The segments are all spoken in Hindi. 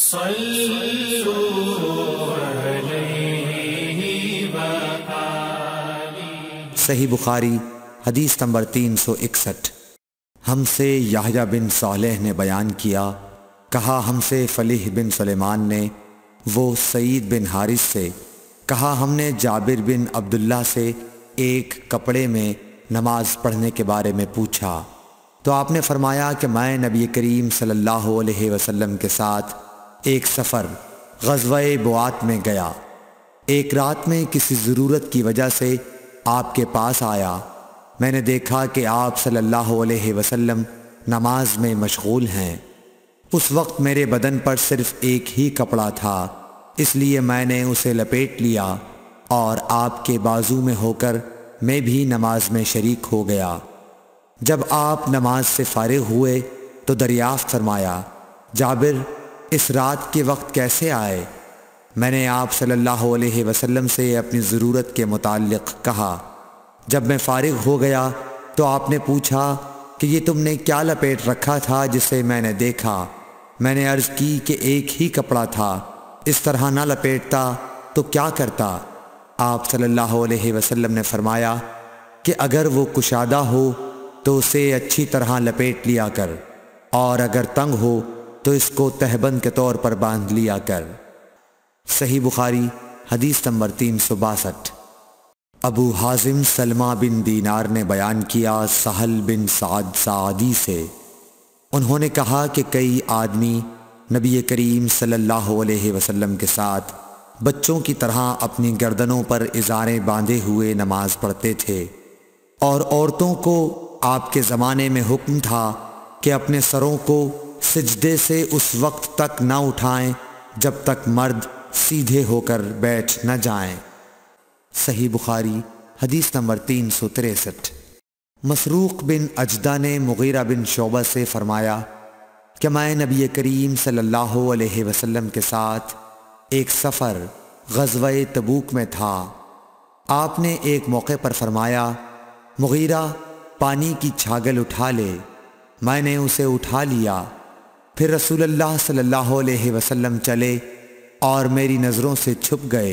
सही बुखारी हदीस नंबर तीन सौ इकसठ हमसे याहिया बिन सालेह ने बयान किया कहा हमसे फलीह बिन सलेमान ने वो सईद बिन हारिस से कहा हमने जाबिर बिन अब्दुल्ला से एक कपड़े में नमाज पढ़ने के बारे में पूछा तो आपने फरमाया कि मैं नबी करीम सल्लल्लाहु अलैहि वसल्लम के साथ एक सफ़र गजवा बुआत में गया एक रात में किसी ज़रूरत की वजह से आपके पास आया मैंने देखा कि आप सल्लल्लाहु अलैहि वसल्लम नमाज में मशगूल हैं उस वक्त मेरे बदन पर सिर्फ एक ही कपड़ा था इसलिए मैंने उसे लपेट लिया और आपके बाजू में होकर मैं भी नमाज में शरीक हो गया जब आप नमाज से फारिग हुए तो दरियाफ्त फरमाया जाबिर इस रात के वक्त कैसे आए मैंने आप सल्लल्लाहु अलैहि वसल्लम से अपनी ज़रूरत के मुतालिक कहा जब मैं फारिग हो गया तो आपने पूछा कि ये तुमने क्या लपेट रखा था जिसे मैंने देखा मैंने अर्ज़ की कि एक ही कपड़ा था इस तरह ना लपेटता तो क्या करता आप सल्लल्लाहु अलैहि वसल्लम ने फरमाया कि अगर वो कुशादा हो तो उसे अच्छी तरह लपेट लिया कर और अगर तंग हो तो इसको तहबंद के तौर पर बांध लिया कर सही बुखारी हदीस नंबर तीन सौ बासठ अबू हाजिम सलमा बिन दीनार ने बयान किया सहल बिन साद सादी से उन्होंने कहा कि कई आदमी नबी करीम सल्लल्लाहु अलैहि वसल्लम के साथ बच्चों की तरह अपनी गर्दनों पर इजारे बांधे हुए नमाज पढ़ते थे और औरतों को आपके ज़माने में हुक्म था कि अपने सरों को सिजदे से उस वक्त तक न उठाएं जब तक मर्द सीधे होकर बैठ न जाएं। सही बुखारी हदीस नंबर तीन सौ तिरसठ मसरूक बिन अजदा ने मुगैरा बिन शोबा से फरमाया कि मैं नबी करीम सल्लल्लाहु अलैहि वसल्लम के साथ एक सफ़र गजवा तबूक में था आपने एक मौके पर फरमाया मुगैरा पानी की छागल उठा ले मैंने उसे उठा लिया फिर रसूलुल्लाह सल्लल्लाहु अलैहि वसल्लम चले और मेरी नज़रों से छुप गए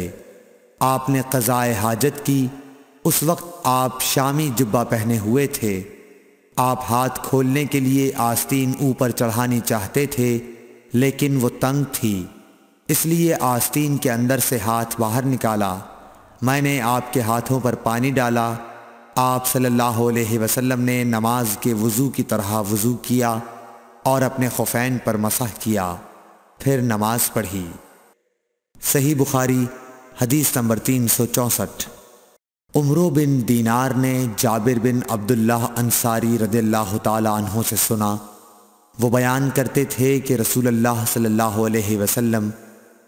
आपने कज़ाए हाजत की उस वक्त आप शामी जुब्बा पहने हुए थे आप हाथ खोलने के लिए आस्तीन ऊपर चढ़ानी चाहते थे लेकिन वो तंग थी इसलिए आस्तीन के अंदर से हाथ बाहर निकाला मैंने आपके हाथों पर पानी डाला आप सल्लल्लाहु अलैहि वसल्लम ने नमाज के वज़ू की तरह वज़ू किया और अपने खुफैन पर मसह किया फिर नमाज पढ़ी सही बुखारी हदीस नंबर तीन सौ चौंसठ उमरू बिन दीनार ने जाबिर बिन अब्दुल्ला अंसारी रदील्ला तहों से सुना वो बयान करते थे कि रसूल सल्लल्लाहु अलैहि वसल्लम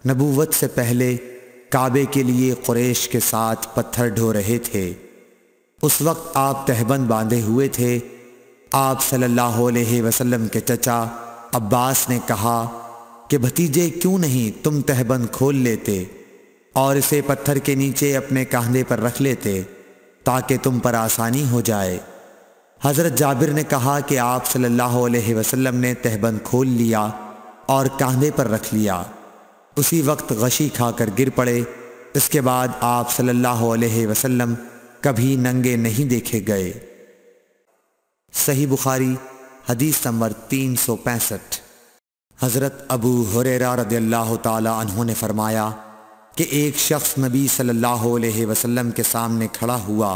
नबूवत से पहले काबे के लिए कुरैश के साथ पत्थर ढो रहे थे उस वक्त आप तहबंद बांधे हुए थे आप सल्लल्लाहु अलैहि वसल्लम के चचा अब्बास ने कहा कि भतीजे क्यों नहीं तुम तहबंद खोल लेते और इसे पत्थर के नीचे अपने कहने पर रख लेते ताकि तुम पर आसानी हो जाए हज़रत जाबिर ने कहा कि आप सल्लल्लाहु अलैहि वसल्लम ने तहबंद खोल लिया और कहने पर रख लिया उसी वक्त गशी खाकर गिर पड़े इसके बाद आप सल्लल्लाहु अलैहि वसल्लम कभी नंगे नहीं देखे गए सही बुखारी हदीस नंबर तीन सौ पैंसठ हज़रत अबू हुरेरा रदल्ला तहों ने फरमाया कि एक शख्स नबी सल्लल्लाहु अलैहि वसल्लम के सामने खड़ा हुआ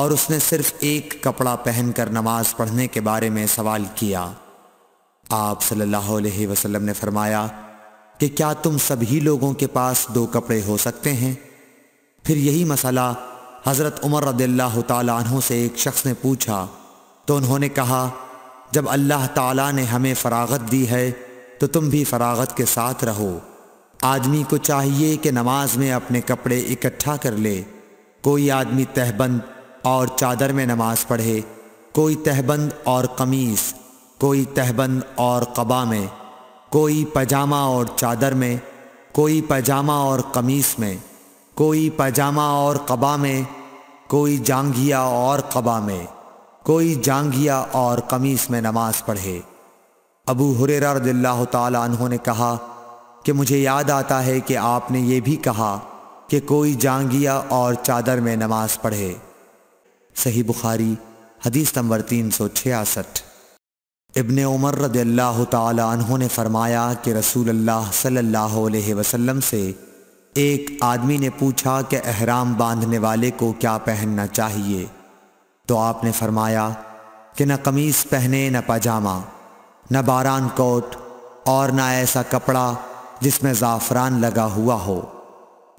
और उसने सिर्फ एक कपड़ा पहनकर नमाज पढ़ने के बारे में सवाल किया आप सल्लल्लाहु अलैहि वसल्लम ने फरमाया कि क्या तुम सभी लोगों के पास दो कपड़े हो सकते हैं फिर यही मसला हज़रत उमर रदल्ला तहों से एक शख्स ने पूछा तो उन्होंने कहा जब अल्लाह ताला ने हमें फ़रागत दी है तो तुम भी फ़रागत के साथ रहो आदमी को चाहिए कि नमाज में अपने कपड़े इकट्ठा कर ले कोई आदमी तहबंद और चादर में नमाज पढ़े कोई तहबंद और कमीज़ कोई तहबंद और कबा में कोई पजामा और चादर में कोई पजामा और कमीज़ में कोई पजामा और कबा में कोई जांघिया और कबा में कोई जांगिया और कमीज में नमाज पढ़े अबू हुरेरा रदिल्लाह तु ने कहा कि मुझे याद आता है कि आपने ये भी कहा कि कोई जांगिया और चादर में नमाज पढ़े सही बुखारी हदीस नंबर तीन सौ छियासठ इबन उमर रदिल्लाह ने फरमाया कि रसूल अल्लाह सल्लल्लाहु अलैहि वसल्लम से एक आदमी ने पूछा कि अहराम बांधने वाले को क्या पहनना चाहिए तो आपने फरमाया कि न कमीज़ पहने न पजामा न बारान कोट और न ऐसा कपड़ा जिसमें ज़ाफ़रान लगा हुआ हो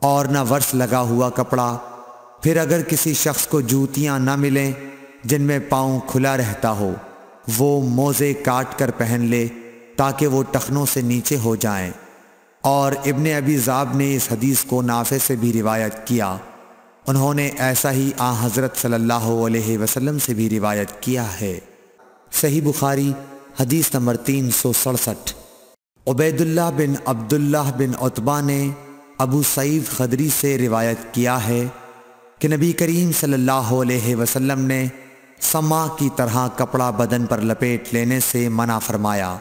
और न वर्ष लगा हुआ कपड़ा फिर अगर किसी शख्स को जूतियाँ न मिलें जिनमें पाँव खुला रहता हो वो मोज़े काट कर पहन ले ताकि वो टखनों से नीचे हो जाएं और इब्ने अबी ज़ाब ने इस हदीस को नाफे से भी रिवायत किया उन्होंने ऐसा ही आ हज़रत सल्लल्लाहु अलैहि वसल्लम से भी रिवायत किया है सही बुखारी हदीस नंबर तीन सौ सड़सठ उबैदुल्ला बिन अब्दुल्ला बिन उतबा ने अबू सईद खदरी से रिवायत किया है कि नबी करीम सल्लल्लाहु अलैहि वसल्लम ने समा की तरह कपड़ा बदन पर लपेट लेने से मना फरमाया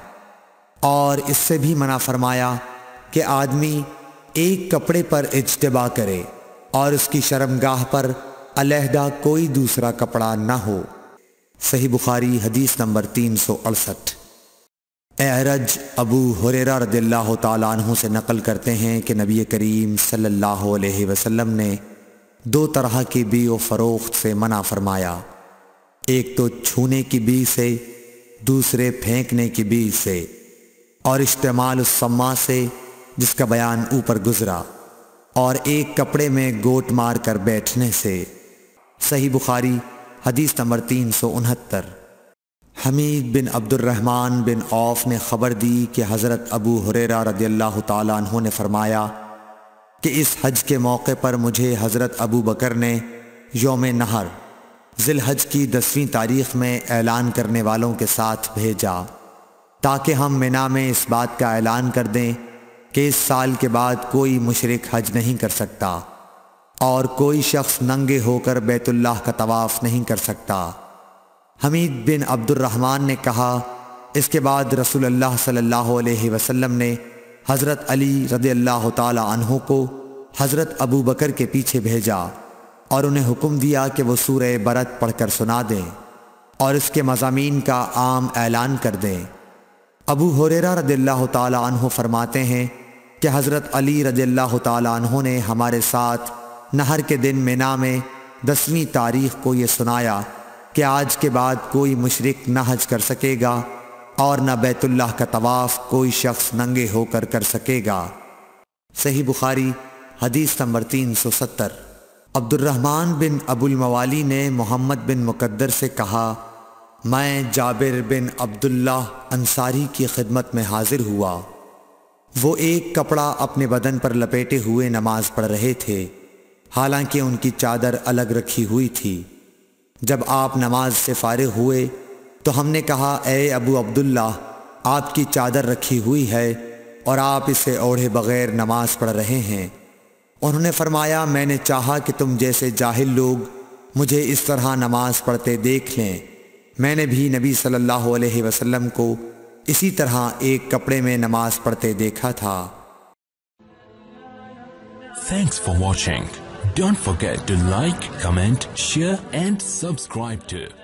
और इससे भी मना फरमाया कि आदमी एक कपड़े पर इजतबा करे और उसकी शर्मगाह पर अलहदा कोई दूसरा कपड़ा ना हो सही बुखारी हदीस नंबर तीन सौ अड़सठ एहरज अबू हुरेरा रदिल्ला तु से नकल करते हैं कि नबी करीम सल्लल्लाहु अलैहि वसल्लम ने दो तरह की बी व फरोख्त से मना फरमाया एक तो छूने की बी से दूसरे फेंकने की बी से और इस्तेमाल उस सम्मा से जिसका बयान ऊपर गुजरा और एक कपड़े में गोट मार कर बैठने से सही बुखारी हदीस नंबर तीन सौ उनहत्तर Hamid bin Abdulrahman bin Auf ने ख़बर दी कि हज़रत अबू हुरेरा रदी अल्लाह तु ने फरमाया कि इस हज के मौके पर मुझे हज़रत अबू बकर ने योम नहर जिलहज की दसवीं तारीख में ऐलान करने वालों के साथ भेजा ताकि हम मिना में इस बात का ऐलान कर दें कि इस साल के बाद कोई मुशरक हज नहीं कर सकता और कोई शख्स नंगे होकर बैतुल्लाह का तवाफ़ नहीं कर सकता हमीद बिन अब्दुलरहमान ने कहा इसके बाद रसूल अल्लाह सल्लल्लाहु अलैहि वसल्लम ने हज़रत अली रद अल्लाह तहों को हज़रत अबू बकर के पीछे भेजा और उन्हें हुक्म दिया कि वह सूर बरत पढ़कर सुना दें और इसके मजामी का आम ऐलान कर दें अबू हुरेरा रद्ला तहों फरमाते हैं कि हज़रत अली रज़ल्ला तहों ने हमारे साथ नहर के दिन मिना में दसवीं तारीख को ये सुनाया कि आज के बाद कोई मशरक न हज कर सकेगा और न बैतुल्लाह का तवाफ़ कोई शख्स नंगे होकर कर सकेगा सही बुखारी हदीस नंबर तीन सौ सत्तर अब्दुलरहमान बिन अबुलमवाली ने मोहम्मद बिन मुकद्दर से कहा मैं जाबिर बिन अब्दुल्ला अंसारी की खिदमत में हाजिर हुआ वो एक कपड़ा अपने बदन पर लपेटे हुए नमाज पढ़ रहे थे हालांकि उनकी चादर अलग रखी हुई थी जब आप नमाज से फारे हुए तो हमने कहा ए अबू अब्दुल्ला आपकी चादर रखी हुई है और आप इसे ओढ़े बगैर नमाज पढ़ रहे हैं उन्होंने फरमाया मैंने चाहा कि तुम जैसे जाहिल लोग मुझे इस तरह नमाज पढ़ते देख लें मैंने भी नबी सल्लल्लाहु अलैहि वसल्लम को इसी तरह एक कपड़े में नमाज पढ़ते देखा था thanks for watching don't forget to like comment share and subscribe to